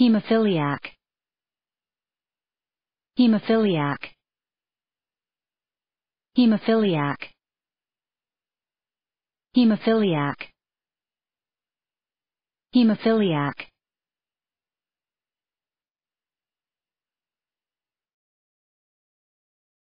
hemophiliac hemophiliac hemophiliac hemophiliac hemophiliac